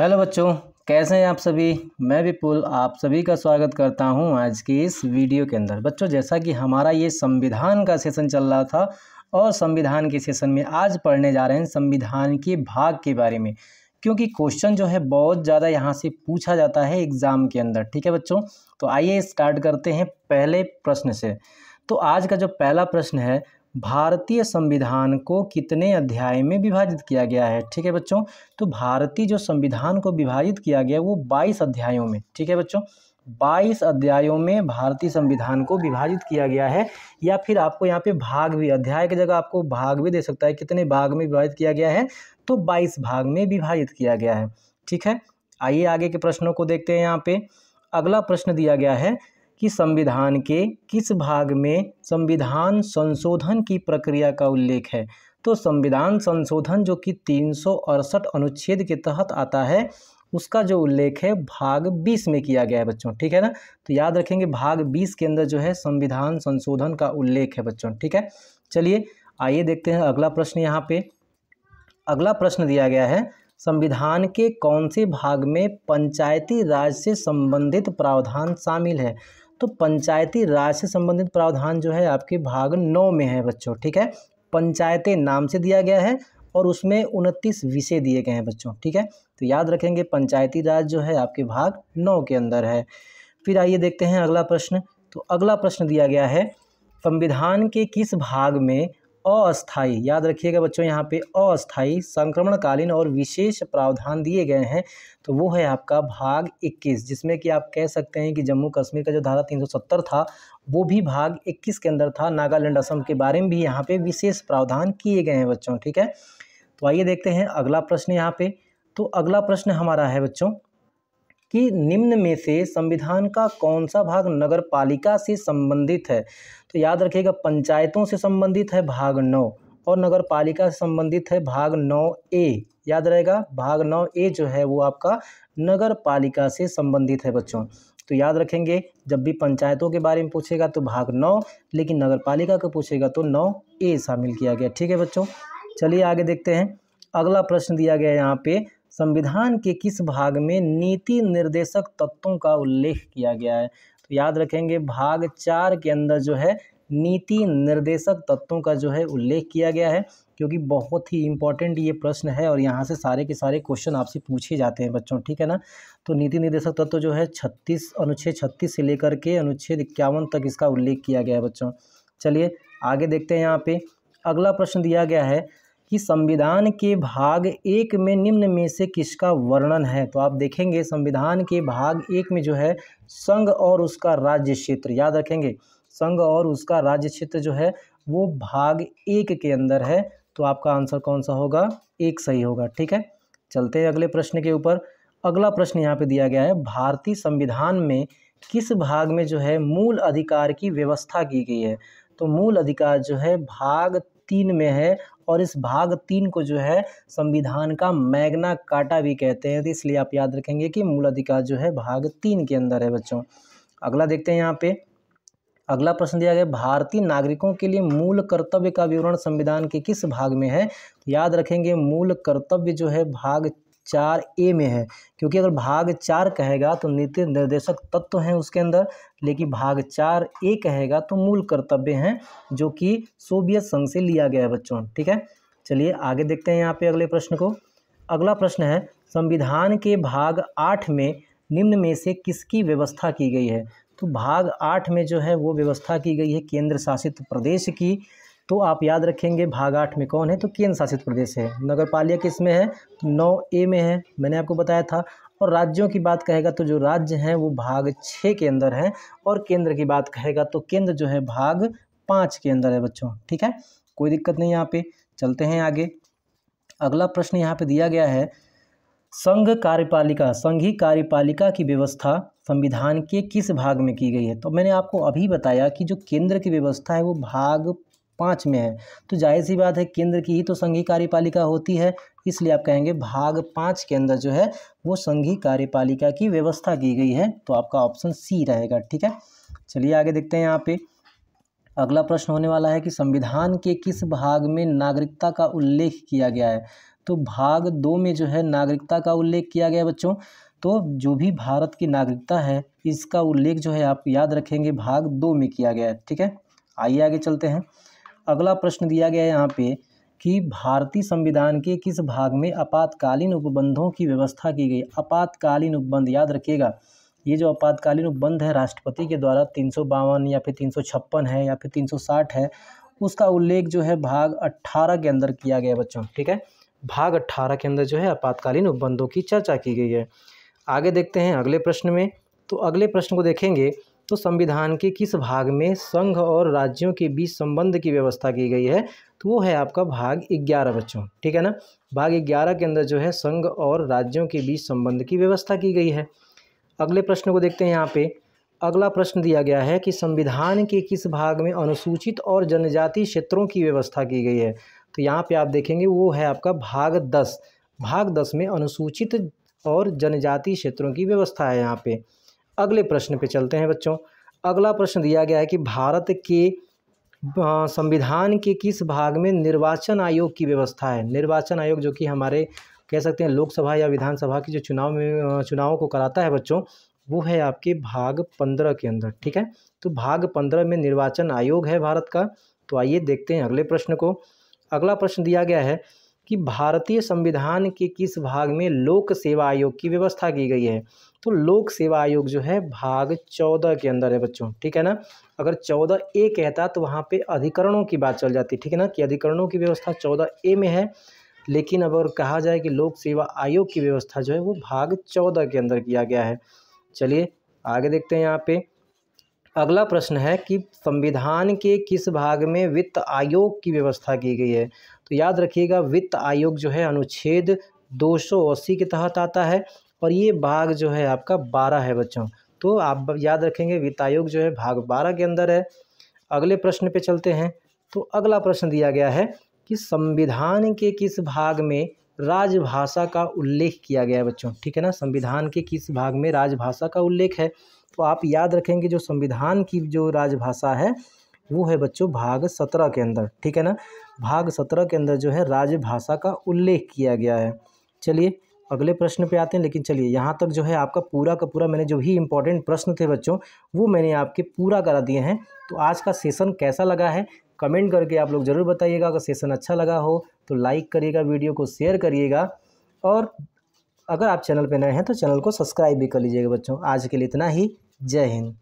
hello बच्चों कैसे हैं आप सभी मैं विपुल आप सभी का स्वागत करता हूं आज की इस वीडियो के अंदर बच्चों जैसा कि हमारा ये संविधान का सेशन चल रहा था और संविधान के सेशन में आज पढ़ने जा रहे हैं संविधान के भाग के बारे में क्योंकि क्वेश्चन जो है बहुत ज़्यादा यहाँ से पूछा जाता है एग्ज़ाम के अंदर ठीक है बच्चों तो आइए स्टार्ट करते हैं पहले प्रश्न से तो आज का जो पहला प्रश्न है भारतीय संविधान को कितने अध्याय में विभाजित किया गया है ठीक है बच्चों तो भारतीय जो संविधान को विभाजित किया गया है वो बाईस अध्यायों में ठीक है बच्चों बाईस अध्यायों में भारतीय संविधान को विभाजित किया गया है या फिर आपको यहाँ पे भाग भी अध्याय की जगह आपको भाग भी दे सकता है कितने भाग में विभाजित किया गया है तो बाईस भाग में विभाजित किया गया है ठीक है आइए आगे के प्रश्नों को देखते हैं यहाँ पे अगला प्रश्न दिया गया है कि संविधान के किस भाग में संविधान संशोधन की प्रक्रिया का उल्लेख है तो संविधान संशोधन जो कि तीन अनुच्छेद के तहत आता है उसका जो उल्लेख है भाग 20 में किया गया है बच्चों ठीक है ना तो याद रखेंगे भाग 20 के अंदर जो है संविधान संशोधन का उल्लेख है बच्चों ठीक है चलिए आइए देखते हैं अगला प्रश्न यहाँ पे अगला प्रश्न दिया गया है संविधान के कौन से भाग में पंचायती राज से संबंधित प्रावधान शामिल है तो पंचायती राज से संबंधित प्रावधान जो है आपके भाग नौ में है बच्चों ठीक है पंचायतें नाम से दिया गया है और उसमें उनतीस विषय दिए गए हैं बच्चों ठीक है तो याद रखेंगे पंचायती राज जो है आपके भाग नौ के अंदर है फिर आइए देखते हैं अगला प्रश्न तो अगला प्रश्न दिया गया है संविधान के किस भाग में अस्थाई याद रखिएगा बच्चों यहाँ पे अस्थाई संक्रमणकालीन और विशेष प्रावधान दिए गए हैं तो वो है आपका भाग 21 जिसमें कि आप कह सकते हैं कि जम्मू कश्मीर का जो धारा 370 था वो भी भाग 21 के अंदर था नागालैंड असम के बारे में भी यहाँ पे विशेष प्रावधान किए गए हैं बच्चों ठीक है तो आइए देखते हैं अगला प्रश्न यहाँ पे तो अगला प्रश्न हमारा है बच्चों कि निम्न में से संविधान का कौन सा भाग नगर पालिका से संबंधित है तो याद रखिएगा पंचायतों से संबंधित है भाग नौ और नगर पालिका से संबंधित है भाग नौ ए याद रहेगा भाग नौ ए जो है वो आपका नगर पालिका से संबंधित है बच्चों तो याद रखेंगे जब भी पंचायतों के बारे में पूछेगा तो भाग नौ लेकिन नगर पालिका का पूछेगा तो नौ ए शामिल किया गया ठीक है बच्चों चलिए आगे देखते हैं अगला प्रश्न दिया गया है यहाँ पे संविधान के किस भाग में नीति निर्देशक तत्वों का उल्लेख किया गया है तो याद रखेंगे भाग चार के अंदर जो है नीति निर्देशक तत्वों का जो है उल्लेख किया गया है क्योंकि बहुत ही इंपॉर्टेंट ये प्रश्न है और यहाँ से सारे के सारे क्वेश्चन आपसे पूछे जाते हैं बच्चों ठीक है ना तो नीति निर्देशक तत्व जो है छत्तीस अनुच्छेद छत्तीस से लेकर के अनुच्छेद इक्यावन तक इसका उल्लेख किया गया है बच्चों चलिए आगे देखते हैं यहाँ पे अगला प्रश्न दिया गया है कि संविधान के भाग एक में निम्न में से किसका वर्णन है तो आप देखेंगे संविधान के भाग एक में जो है संघ और उसका राज्य क्षेत्र याद रखेंगे संघ और उसका राज्य क्षेत्र जो है वो भाग एक के अंदर है तो आपका आंसर कौन सा होगा एक सही होगा ठीक है चलते हैं अगले प्रश्न के ऊपर अगला प्रश्न यहाँ पे दिया गया है भारतीय संविधान में किस भाग में जो है मूल अधिकार की व्यवस्था की गई है तो मूल अधिकार जो है भाग तीन में है और इस भाग तीन को जो है संविधान का मैग्ना काटा भी कहते हैं तो इसलिए आप याद रखेंगे कि मूल अधिकार जो है भाग तीन के अंदर है बच्चों अगला देखते हैं यहाँ पे अगला प्रश्न दिया गया भारतीय नागरिकों के लिए मूल कर्तव्य का विवरण संविधान के किस भाग में है याद रखेंगे मूल कर्तव्य जो है भाग चार ए में है क्योंकि अगर भाग चार कहेगा तो नीति निर्देशक तत्व हैं उसके अंदर लेकिन भाग चार ए कहेगा तो मूल कर्तव्य हैं जो कि सोवियत संघ से लिया गया है बच्चों ठीक है चलिए आगे देखते हैं यहाँ पे अगले प्रश्न को अगला प्रश्न है संविधान के भाग आठ में निम्न में से किसकी व्यवस्था की गई है तो भाग आठ में जो है वो व्यवस्था की गई है केंद्र शासित प्रदेश की तो आप याद रखेंगे भाग आठ में कौन है तो केंद्र शासित प्रदेश है नगर पालिका किस में है तो नौ ए में है मैंने आपको बताया था और राज्यों की बात कहेगा तो जो राज्य हैं वो भाग छः के अंदर हैं और केंद्र की बात कहेगा तो केंद्र जो है भाग पाँच के अंदर है बच्चों ठीक है कोई दिक्कत नहीं यहाँ पे चलते हैं आगे अगला प्रश्न यहाँ पे दिया गया है संघ कार्यपालिका संघी कार्यपालिका की व्यवस्था संविधान के किस भाग में की गई है तो मैंने आपको अभी बताया कि जो केंद्र की व्यवस्था है वो भाग पाँच में है तो जाहिर सी बात है केंद्र की ही तो संघीय कार्यपालिका होती है इसलिए आप कहेंगे भाग पाँच के अंदर जो है वो संघीय कार्यपालिका की व्यवस्था की गई है तो आपका ऑप्शन सी रहेगा ठीक है चलिए आगे देखते हैं यहाँ पे अगला प्रश्न होने वाला है कि संविधान के किस भाग में नागरिकता का उल्लेख किया गया है तो भाग दो में जो है नागरिकता का उल्लेख किया गया है बच्चों तो जो भी भारत की नागरिकता है इसका उल्लेख जो है आप याद रखेंगे भाग दो में किया गया है ठीक है आइए आगे चलते हैं अगला प्रश्न दिया गया है यहाँ पे कि भारतीय संविधान के किस भाग में आपातकालीन उपबंधों की व्यवस्था की गई आपातकालीन उपबंध याद रखिएगा ये जो आपातकालीन उपबंध है राष्ट्रपति के द्वारा तीन या फिर तीन है या फिर तीन है उसका उल्लेख जो है भाग अट्ठारह के अंदर किया गया बच्चों ठीक है भाग अट्ठारह के अंदर जो है आपातकालीन उपबंधों की चर्चा की गई है आगे देखते हैं अगले प्रश्न में तो अगले प्रश्न को देखेंगे तो संविधान के किस भाग में संघ और राज्यों के बीच संबंध की व्यवस्था की गई है तो वो है आपका भाग ग्यारह बच्चों ठीक है ना भाग ग्यारह के अंदर जो है संघ और राज्यों के बीच संबंध की व्यवस्था की गई है अगले प्रश्न को देखते हैं यहाँ पे अगला प्रश्न दिया गया है कि संविधान के किस भाग में अनुसूचित और जनजाति क्षेत्रों की व्यवस्था की गई है तो यहाँ पे आप देखेंगे वो है आपका भाग दस भाग दस में अनुसूचित और जनजाति क्षेत्रों की व्यवस्था है यहाँ पे अगले प्रश्न पे चलते हैं बच्चों अगला प्रश्न दिया गया है कि भारत के संविधान के किस भाग में निर्वाचन आयोग की व्यवस्था है निर्वाचन आयोग जो कि हमारे कह सकते हैं लोकसभा या विधानसभा की जो चुनाव में चुनावों को कराता है बच्चों वो है आपके भाग पंद्रह के अंदर ठीक है तो भाग पंद्रह में निर्वाचन आयोग है भारत का तो आइए देखते हैं अगले प्रश्न को अगला प्रश्न दिया गया है कि भारतीय संविधान के किस भाग में लोक सेवा आयोग की व्यवस्था की गई है तो लोक सेवा आयोग जो है भाग चौदह के अंदर है बच्चों ठीक है ना अगर चौदह ए कहता तो वहाँ पे अधिकरणों की बात चल जाती ठीक है ना कि अधिकरणों की व्यवस्था चौदह ए में है लेकिन अगर कहा जाए कि लोक सेवा आयोग की व्यवस्था जो है वो भाग चौदह के अंदर किया गया है चलिए आगे देखते हैं यहाँ पे अगला प्रश्न है कि संविधान के किस भाग में वित्त आयोग की व्यवस्था की गई है तो याद रखिएगा वित्त आयोग जो है अनुच्छेद दो के तहत आता है और ये भाग जो है आपका बारह है बच्चों तो आप याद रखेंगे वित्तायोग जो है भाग बारह के अंदर है अगले प्रश्न पे चलते हैं तो अगला प्रश्न दिया गया है कि संविधान के किस भाग में राजभाषा का उल्लेख किया गया है बच्चों ठीक है ना संविधान के किस भाग में राजभाषा का उल्लेख है तो आप याद रखेंगे जो संविधान की जो राजभाषा है वो है बच्चों भाग सत्रह के अंदर ठीक है ना भाग सत्रह के अंदर जो है राजभाषा का उल्लेख किया गया है चलिए अगले प्रश्न पे आते हैं लेकिन चलिए यहाँ तक जो है आपका पूरा का पूरा मैंने जो भी इम्पोर्टेंट प्रश्न थे बच्चों वो मैंने आपके पूरा करा दिए हैं तो आज का सेशन कैसा लगा है कमेंट करके आप लोग ज़रूर बताइएगा अगर सेशन अच्छा लगा हो तो लाइक करिएगा वीडियो को शेयर करिएगा और अगर आप चैनल पर नए हैं तो चैनल को सब्सक्राइब भी कर लीजिएगा बच्चों आज के लिए इतना ही जय हिंद